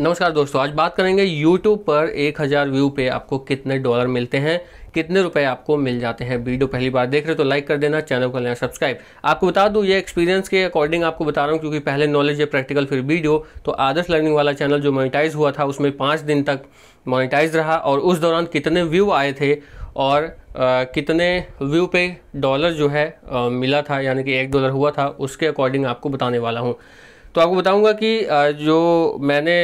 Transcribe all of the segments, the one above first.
नमस्कार दोस्तों आज बात करेंगे यूट्यूब पर 1000 व्यू पे आपको कितने डॉलर मिलते हैं कितने रुपए आपको मिल जाते हैं वीडियो पहली बार देख रहे हो तो लाइक कर देना चैनल कर लेना सब्सक्राइब आपको बता दूं ये एक्सपीरियंस के अकॉर्डिंग आपको बता रहा हूँ क्योंकि पहले नॉलेज है प्रैक्टिकल फिर वीडियो तो आदर्श लर्निंग वाला चैनल जो मोनिटाइज हुआ था उसमें पाँच दिन तक मोनिटाइज रहा और उस दौरान कितने व्यू आए थे और आ, कितने व्यू पे डॉलर जो है आ, मिला था यानी कि एक डॉलर हुआ था उसके अकॉर्डिंग आपको बताने वाला हूँ तो आपको बताऊंगा कि जो मैंने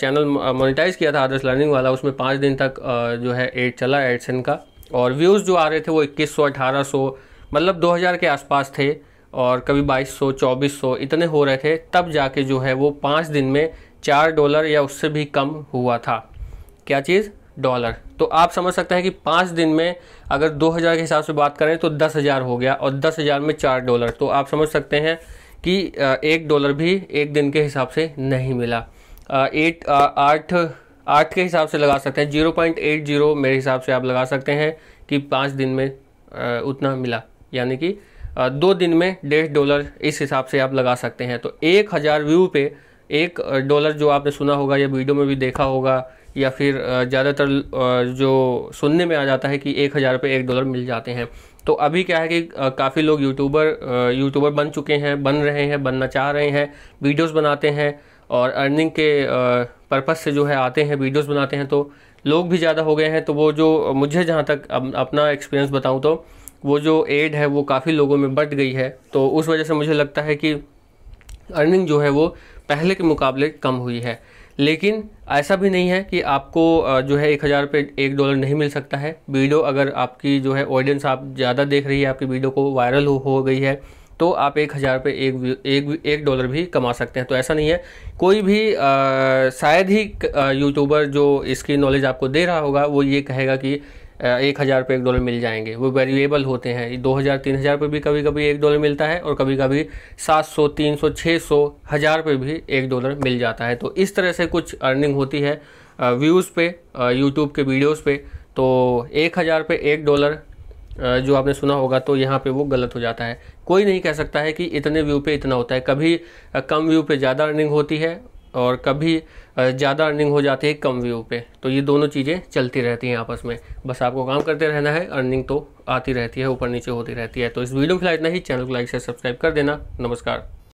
चैनल मोनेटाइज किया था आदर्श लर्निंग वाला उसमें पाँच दिन तक जो है एड चला एडसन का और व्यूज़ जो आ रहे थे वो इक्कीस सौ अठारह सौ मतलब दो हज़ार के आसपास थे और कभी बाईस सौ चौबीस सौ इतने हो रहे थे तब जाके जो है वो पाँच दिन में चार डॉलर या उससे भी कम हुआ था क्या चीज़ डॉलर तो आप समझ सकते हैं कि पाँच दिन में अगर 2000 के हिसाब से बात करें तो 10000 हो गया और 10000 में चार डॉलर तो आप समझ सकते हैं कि एक डॉलर भी एक दिन के हिसाब से नहीं मिला एट आठ आठ के हिसाब से लगा सकते हैं जीरो पॉइंट एट जीरो मेरे हिसाब से आप लगा सकते हैं कि पाँच दिन में उतना मिला यानी कि दो दिन में डेढ़ डॉलर इस हिसाब से आप लगा सकते हैं तो एक हज़ार व्यू पे एक डॉलर जो आपने सुना होगा या वीडियो में भी देखा होगा या फिर ज़्यादातर जो सुनने में आ जाता है कि एक हज़ार रुपये एक डॉलर मिल जाते हैं तो अभी क्या है कि काफ़ी लोग यूट्यूबर यूट्यूबर बन चुके हैं बन रहे हैं बनना चाह रहे हैं वीडियोस बनाते हैं और अर्निंग के पर्पस से जो है आते हैं वीडियोस बनाते हैं तो लोग भी ज़्यादा हो गए हैं तो वो जो मुझे जहाँ तक अप, अपना एक्सपीरियंस बताऊँ तो वो जो एड है वो काफ़ी लोगों में बढ़ गई है तो उस वजह से मुझे लगता है कि अर्निंग जो है वो पहले के मुकाबले कम हुई है लेकिन ऐसा भी नहीं है कि आपको जो है एक हज़ार रुपये एक डॉलर नहीं मिल सकता है वीडियो अगर आपकी जो है ऑडियंस आप ज़्यादा देख रही है आपकी वीडियो को वायरल हो, हो गई है तो आप एक हज़ार रुपये एक एक एक डॉलर भी कमा सकते हैं तो ऐसा नहीं है कोई भी आ, शायद ही यूट्यूबर जो इसकी नॉलेज आपको दे रहा होगा वो ये कहेगा कि एक हज़ार रुपये एक डॉलर मिल जाएंगे वो वेरिएबल होते हैं दो हज़ार तीन हज़ार रुपये भी कभी कभी एक डॉलर मिलता है और कभी कभी सात सौ तीन सौ छः सौ हज़ार रुपये भी एक डॉलर मिल जाता है तो इस तरह से कुछ अर्निंग होती है व्यूज़ पे यूट्यूब के वीडियोज़ पे तो एक हज़ार रुपये एक डॉलर जो आपने सुना होगा तो यहाँ पे वो गलत हो जाता है कोई नहीं कह सकता है कि इतने व्यू पे इतना होता है कभी कम व्यू पे ज़्यादा अर्निंग होती है और कभी ज़्यादा अर्निंग हो जाती है कम व्यू पे तो ये दोनों चीज़ें चलती रहती हैं आपस में बस आपको काम करते रहना है अर्निंग तो आती रहती है ऊपर नीचे होती रहती है तो इस वीडियो में फिलहाल इतना ही चैनल को लाइक से सब्सक्राइब कर देना नमस्कार